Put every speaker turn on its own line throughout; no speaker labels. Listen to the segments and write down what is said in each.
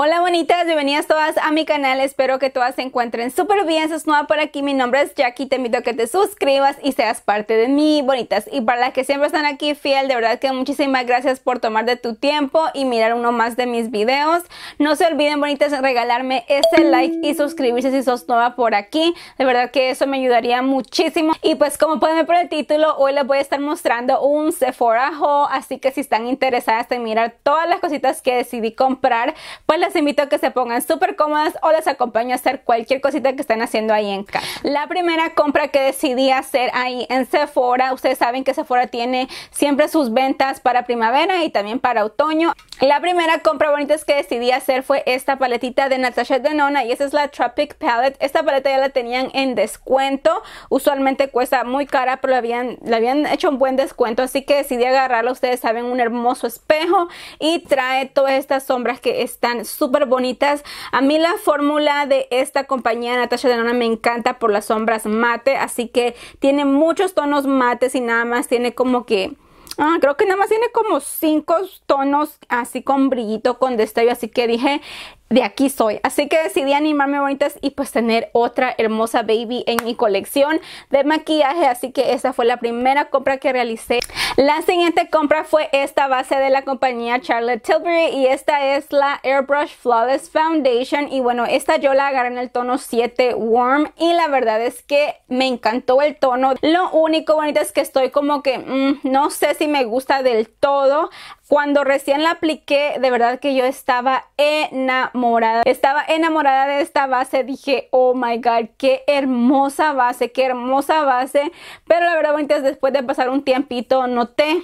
Hola bonitas, bienvenidas todas a mi canal, espero que todas se encuentren súper bien, si sos nueva por aquí, mi nombre es Jackie, te invito a que te suscribas y seas parte de mí, bonitas, y para las que siempre están aquí fiel, de verdad que muchísimas gracias por tomar de tu tiempo y mirar uno más de mis videos, no se olviden bonitas regalarme ese like y suscribirse si sos nueva por aquí, de verdad que eso me ayudaría muchísimo, y pues como pueden ver por el título, hoy les voy a estar mostrando un Sephora haul, así que si están interesadas en mirar todas las cositas que decidí comprar, pues les invito a que se pongan súper cómodas o les acompaño a hacer cualquier cosita que estén haciendo ahí en casa. La primera compra que decidí hacer ahí en Sephora, ustedes saben que Sephora tiene siempre sus ventas para primavera y también para otoño. La primera compra bonita que decidí hacer fue esta paletita de Natasha Denona y esa es la Tropic Palette. Esta paleta ya la tenían en descuento, usualmente cuesta muy cara, pero la habían, la habían hecho un buen descuento, así que decidí agarrarla. Ustedes saben, un hermoso espejo y trae todas estas sombras que están súper bonitas. A mí la fórmula de esta compañía Natasha Denona me encanta por las sombras mate, así que tiene muchos tonos mates y nada más tiene como que... Ah, creo que nada más tiene como cinco tonos así con brillito, con destello, así que dije, de aquí soy. Así que decidí animarme bonitas y pues tener otra hermosa baby en mi colección de maquillaje. Así que esa fue la primera compra que realicé. La siguiente compra fue esta base de la compañía Charlotte Tilbury y esta es la Airbrush Flawless Foundation. Y bueno, esta yo la agarré en el tono 7 Warm y la verdad es que me encantó el tono. Lo único bonito es que estoy como que mm, no sé si me gusta del todo. Cuando recién la apliqué, de verdad que yo estaba enamorada. Estaba enamorada de esta base. Dije, oh my god, qué hermosa base, qué hermosa base. Pero la verdad, antes después de pasar un tiempito, noté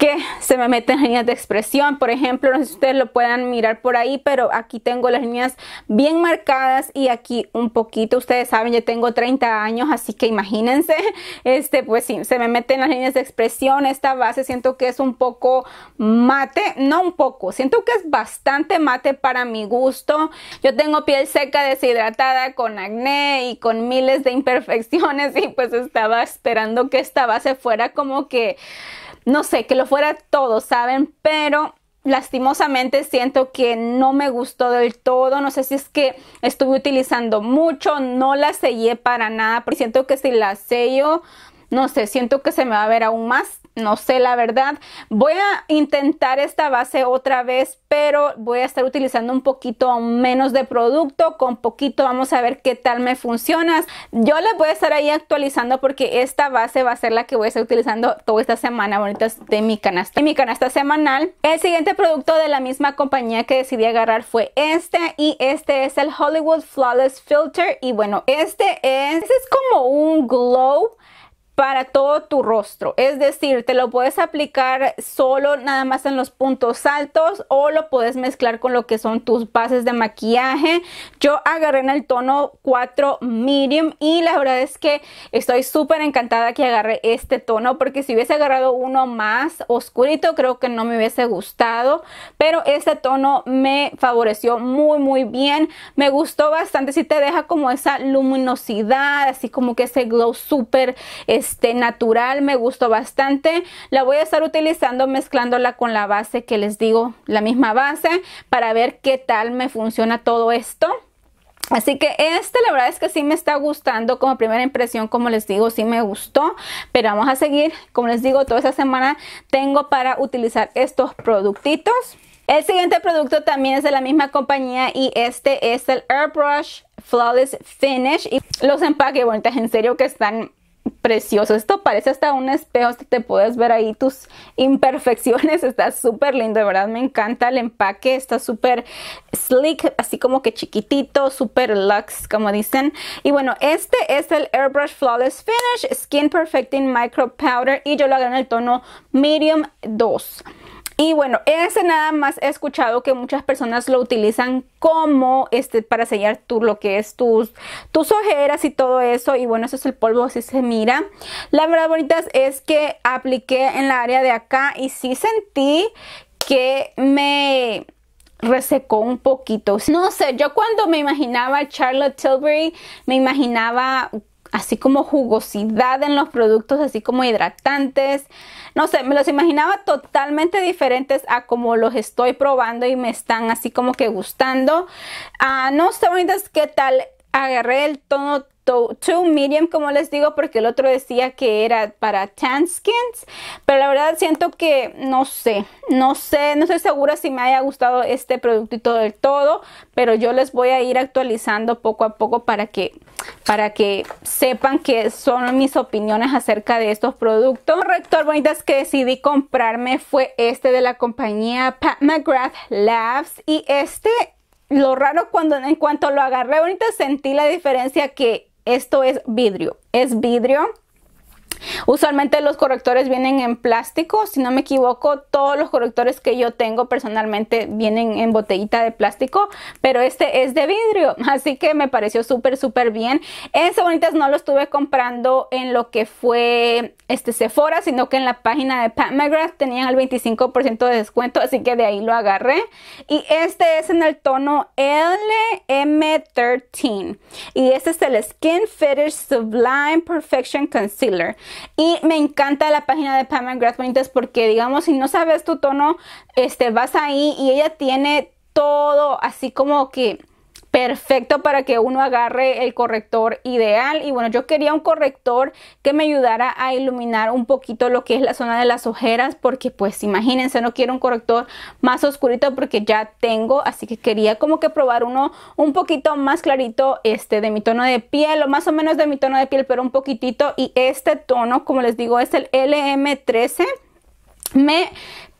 que se me meten líneas de expresión. Por ejemplo, no sé si ustedes lo puedan mirar por ahí, pero aquí tengo las líneas bien marcadas y aquí un poquito. Ustedes saben, yo tengo 30 años, así que imagínense, este, pues sí, se me meten las líneas de expresión. Esta base siento que es un poco mate, no un poco, siento que es bastante mate para mi gusto. Yo tengo piel seca, deshidratada, con acné y con miles de imperfecciones y pues estaba esperando que esta base fuera como que no sé, que lo fuera todo, ¿saben? Pero lastimosamente siento que no me gustó del todo, no sé si es que estuve utilizando mucho, no la sellé para nada, pero siento que si la sello no sé, siento que se me va a ver aún más, no sé la verdad. Voy a intentar esta base otra vez, pero voy a estar utilizando un poquito menos de producto, con poquito vamos a ver qué tal me funciona. Yo les voy a estar ahí actualizando porque esta base va a ser la que voy a estar utilizando toda esta semana, bonitas, de mi canasta, de mi canasta semanal. El siguiente producto de la misma compañía que decidí agarrar fue este y este es el Hollywood Flawless Filter y bueno, este es, este es como un glow para todo tu rostro. Es decir, te lo puedes aplicar solo nada más en los puntos altos o lo puedes mezclar con lo que son tus bases de maquillaje. Yo agarré en el tono 4 medium y la verdad es que estoy súper encantada que agarré este tono porque si hubiese agarrado uno más oscurito creo que no me hubiese gustado. Pero este tono me favoreció muy muy bien. Me gustó bastante. Si sí te deja como esa luminosidad, así como que ese glow súper... Es este natural, me gustó bastante. La voy a estar utilizando mezclándola con la base que les digo, la misma base, para ver qué tal me funciona todo esto. Así que este la verdad es que sí me está gustando como primera impresión, como les digo, sí me gustó, pero vamos a seguir, como les digo, toda esta semana tengo para utilizar estos productitos. El siguiente producto también es de la misma compañía y este es el Airbrush Flawless Finish. Y los empaques, bonitas, en serio que están precioso. Esto parece hasta un espejo, te puedes ver ahí tus imperfecciones. Está súper lindo, de verdad me encanta el empaque. Está súper sleek, así como que chiquitito, súper luxe, como dicen. Y bueno, este es el Airbrush Flawless Finish Skin Perfecting Micro Powder y yo lo agarré en el tono Medium 2. Y bueno, ese nada más he escuchado que muchas personas lo utilizan como este para sellar lo que es tus, tus ojeras y todo eso. Y bueno, ese es el polvo, si se mira. La verdad, bonita es que apliqué en la área de acá y sí sentí que me resecó un poquito. No sé, yo cuando me imaginaba Charlotte Tilbury, me imaginaba así como jugosidad en los productos, así como hidratantes. No sé, me los imaginaba totalmente diferentes a como los estoy probando y me están así como que gustando. Ah, no sé, bonitas, qué tal agarré el tono to, medium, como les digo, porque el otro decía que era para tan skins, pero la verdad siento que no sé, no sé, no estoy segura si me haya gustado este productito del todo, pero yo les voy a ir actualizando poco a poco para que para que sepan que son mis opiniones acerca de estos productos. Un rector bonitas que decidí comprarme fue este de la compañía Pat McGrath Labs y este lo raro cuando en cuanto lo agarré ahorita sentí la diferencia que esto es vidrio, es vidrio Usualmente los correctores vienen en plástico, si no me equivoco, todos los correctores que yo tengo personalmente vienen en botellita de plástico, pero este es de vidrio, así que me pareció súper, súper bien. En Bonitas no lo estuve comprando en lo que fue este Sephora, sino que en la página de Pat McGrath tenían el 25% de descuento, así que de ahí lo agarré. Y este es en el tono LM13. Y este es el Skin Fetish Sublime Perfection Concealer. Y me encanta la página de Pam and Winters porque, digamos, si no sabes tu tono, este, vas ahí y ella tiene todo así como que perfecto para que uno agarre el corrector ideal. Y bueno, yo quería un corrector que me ayudara a iluminar un poquito lo que es la zona de las ojeras, porque pues imagínense, no quiero un corrector más oscurito porque ya tengo, así que quería como que probar uno un poquito más clarito este de mi tono de piel o más o menos de mi tono de piel, pero un poquitito. Y este tono, como les digo, es el LM13. Me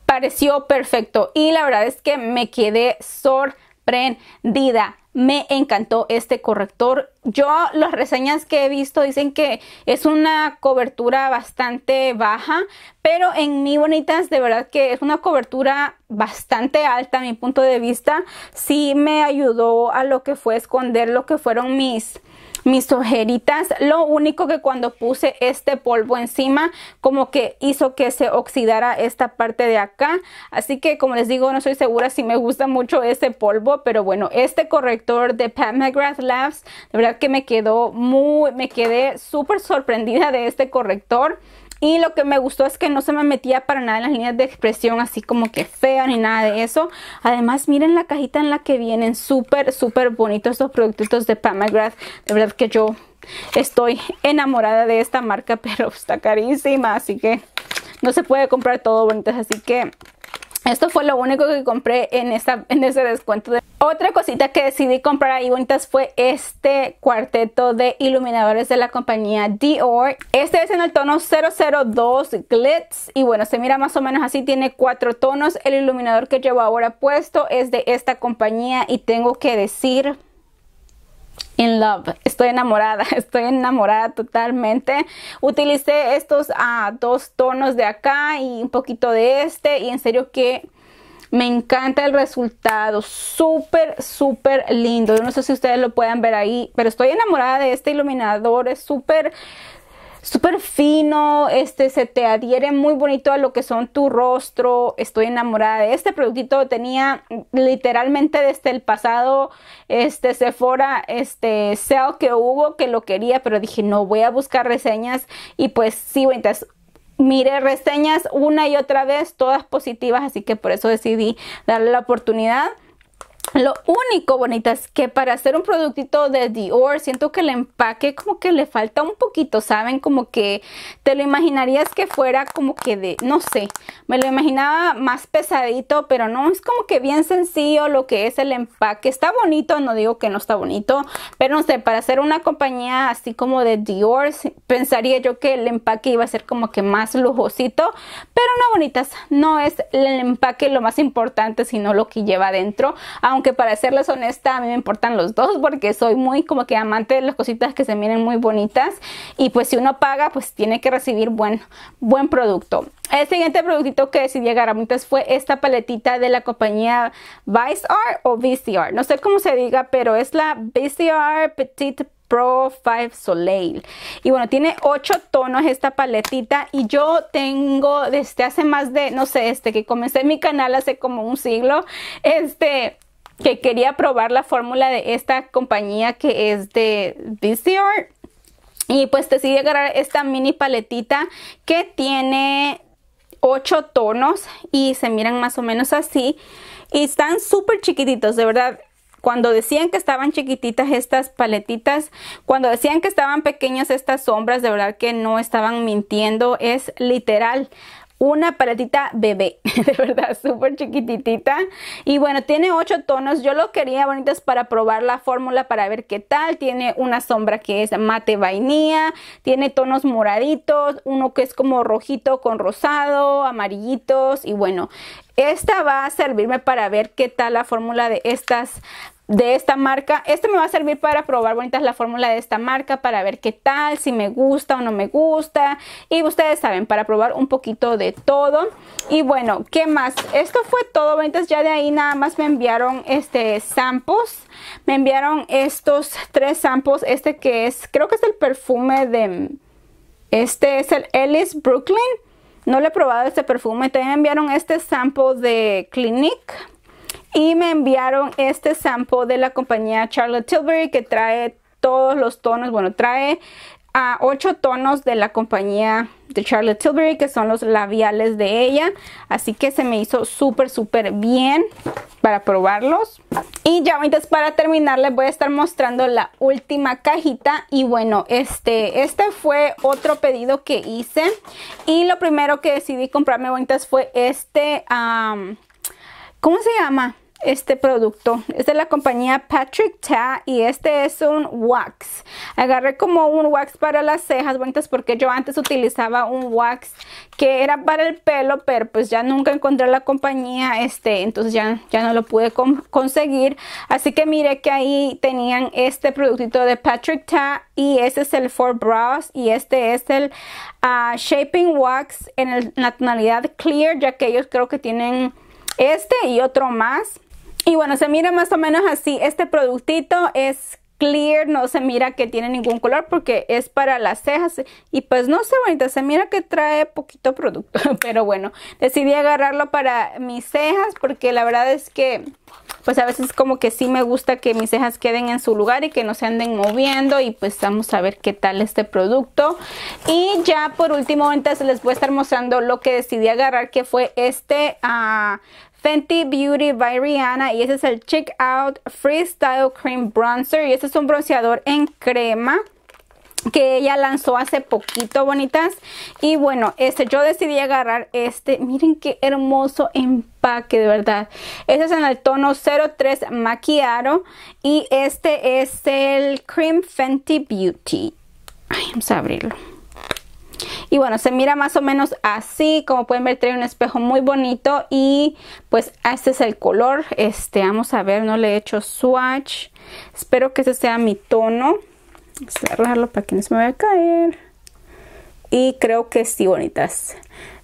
pareció perfecto y la verdad es que me quedé sorprendida prendida Me encantó este corrector. Yo las reseñas que he visto dicen que es una cobertura bastante baja, pero en mi bonitas de verdad que es una cobertura bastante alta a mi punto de vista. Sí me ayudó a lo que fue esconder lo que fueron mis mis ojeritas. Lo único que cuando puse este polvo encima, como que hizo que se oxidara esta parte de acá. Así que como les digo, no soy segura si me gusta mucho ese polvo, pero bueno, este corrector de Pat McGrath Labs, de verdad que me quedó muy, me quedé súper sorprendida de este corrector. Y lo que me gustó es que no se me metía para nada en las líneas de expresión así como que fea ni nada de eso. Además, miren la cajita en la que vienen. Súper, súper bonitos estos productos de Pamagrath. De verdad que yo estoy enamorada de esta marca, pero está carísima. Así que no se puede comprar todo bonitas. Así que esto fue lo único que compré en, esta, en ese descuento. Otra cosita que decidí comprar ahí bonitas fue este cuarteto de iluminadores de la compañía Dior. Este es en el tono 002 Glitz y bueno, se mira más o menos así, tiene cuatro tonos. El iluminador que llevo ahora puesto es de esta compañía y tengo que decir en love, estoy enamorada, estoy enamorada totalmente. Utilicé estos ah, dos tonos de acá y un poquito de este y en serio que me encanta el resultado, súper, súper lindo. Yo no sé si ustedes lo puedan ver ahí, pero estoy enamorada de este iluminador, es súper, súper fino, este se te adhiere muy bonito a lo que son tu rostro. Estoy enamorada de este productito, tenía literalmente desde el pasado este Sephora este seo que hubo que lo quería, pero dije, "No, voy a buscar reseñas" y pues sí, entonces miré reseñas una y otra vez, todas positivas, así que por eso decidí darle la oportunidad. Lo único bonitas es que para hacer un productito de Dior siento que el empaque como que le falta un poquito, ¿saben? Como que te lo imaginarías que fuera como que de, no sé, me lo imaginaba más pesadito, pero no, es como que bien sencillo lo que es el empaque. Está bonito, no digo que no está bonito, pero no sé, para hacer una compañía así como de Dior, pensaría yo que el empaque iba a ser como que más lujosito, pero no bonitas, no es el empaque lo más importante, sino lo que lleva adentro. Aunque aunque para serles honesta a mí me importan los dos porque soy muy como que amante de las cositas que se miren muy bonitas y pues si uno paga pues tiene que recibir buen, buen producto. El siguiente productito que decidí agarrar muchas fue esta paletita de la compañía Vice Art o VCR. No sé cómo se diga, pero es la VCR Petite Pro 5 Soleil. Y bueno, tiene ocho tonos esta paletita y yo tengo desde hace más de, no sé, este que comencé mi canal hace como un siglo, este que quería probar la fórmula de esta compañía que es de art. Y pues decidí agarrar esta mini paletita que tiene 8 tonos y se miran más o menos así. Y están súper chiquititos, de verdad cuando decían que estaban chiquititas estas paletitas, cuando decían que estaban pequeñas estas sombras, de verdad que no estaban mintiendo, es literal una paletita bebé, de verdad, súper chiquititita. Y bueno, tiene ocho tonos. Yo lo quería bonitas para probar la fórmula para ver qué tal. Tiene una sombra que es mate vainilla, tiene tonos moraditos, uno que es como rojito con rosado, amarillitos y bueno, esta va a servirme para ver qué tal la fórmula de estas de esta marca. Este me va a servir para probar bonitas la fórmula de esta marca, para ver qué tal, si me gusta o no me gusta. Y ustedes saben, para probar un poquito de todo. Y bueno, ¿qué más? Esto fue todo, bonitas. Ya de ahí nada más me enviaron este sampos. Me enviaron estos tres sampos. Este que es, creo que es el perfume de... Este es el Ellis Brooklyn. No le he probado este perfume. También me enviaron este sample de Clinique y me enviaron este sample de la compañía Charlotte Tilbury que trae todos los tonos, bueno, trae a 8 tonos de la compañía de Charlotte Tilbury que son los labiales de ella, así que se me hizo súper súper bien para probarlos. Y ya bonitas, para terminar les voy a estar mostrando la última cajita y bueno, este, este fue otro pedido que hice y lo primero que decidí comprarme bonitas, fue este ¿Cómo se llama? este producto. Es de la compañía Patrick Ta y este es un wax. Agarré como un wax para las cejas bonitas porque yo antes utilizaba un wax que era para el pelo, pero pues ya nunca encontré la compañía, este, entonces ya, ya no lo pude conseguir. Así que miré que ahí tenían este productito de Patrick Ta y este es el For Brows y este es el ah, Shaping Wax en, en la tonalidad Clear, ya que ellos creo que tienen este y otro más. Y bueno, se mira más o menos así. Este productito es clear, no se mira que tiene ningún color porque es para las cejas y pues no sé bonita, se mira que trae poquito producto, pero bueno, decidí agarrarlo para mis cejas porque la verdad es que pues a veces como que sí me gusta que mis cejas queden en su lugar y que no se anden moviendo y pues vamos a ver qué tal este producto y ya por último entonces les voy a estar mostrando lo que decidí agarrar que fue este ah, Fenty Beauty by Rihanna y ese es el Check Out Freestyle Cream Bronzer y este es un bronceador en crema que ella lanzó hace poquito, bonitas. Y bueno, este, yo decidí agarrar este. Miren qué hermoso empaque, de verdad. Este es en el tono 03 Maquiaro. Y este es el Cream Fenty Beauty. vamos a abrirlo y bueno se mira más o menos así como pueden ver trae un espejo muy bonito y pues este es el color este vamos a ver no le he hecho swatch espero que ese sea mi tono cerrarlo para que no se me vaya a caer y creo que sí bonitas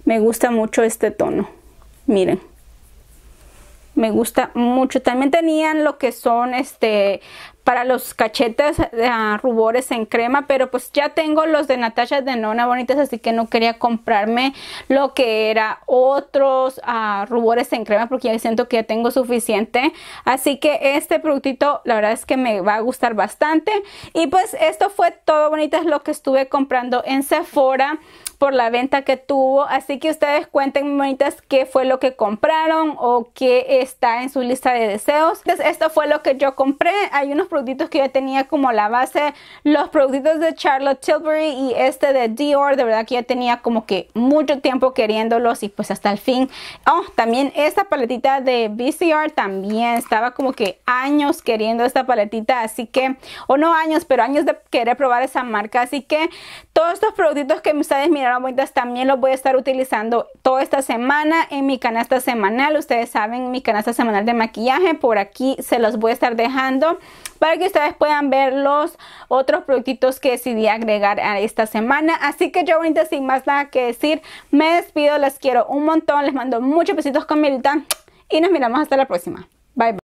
me gusta mucho este tono miren me gusta mucho también tenían lo que son este para los cachetes de eh, rubores en crema, pero pues ya tengo los de Natasha de Nona bonitas, así que no quería comprarme lo que era otros ah, rubores en crema porque ya siento que ya tengo suficiente. Así que este productito la verdad es que me va a gustar bastante. Y pues esto fue todo bonitas lo que estuve comprando en Sephora por la venta que tuvo. Así que ustedes cuenten, bonitas, qué fue lo que compraron o qué está en su lista de deseos. Entonces, esto fue lo que yo compré. Hay unos productos que ya tenía como la base, los productos de Charlotte Tilbury y este de Dior, de verdad que ya tenía como que mucho tiempo queriéndolos y pues hasta el fin. Oh, también esta paletita de VCR también estaba como que años queriendo esta paletita, así que, o no años, pero años de querer probar esa marca, así que todos estos productos que ustedes miraron bonitas también los voy a estar utilizando toda esta semana en mi canasta semanal. Ustedes saben mi canasta semanal de maquillaje. Por aquí se los voy a estar dejando para que ustedes puedan ver los otros productitos que decidí agregar a esta semana. Así que yo ahorita sin más nada que decir, me despido. Les quiero un montón. Les mando muchos besitos con mi y nos miramos hasta la próxima. Bye bye.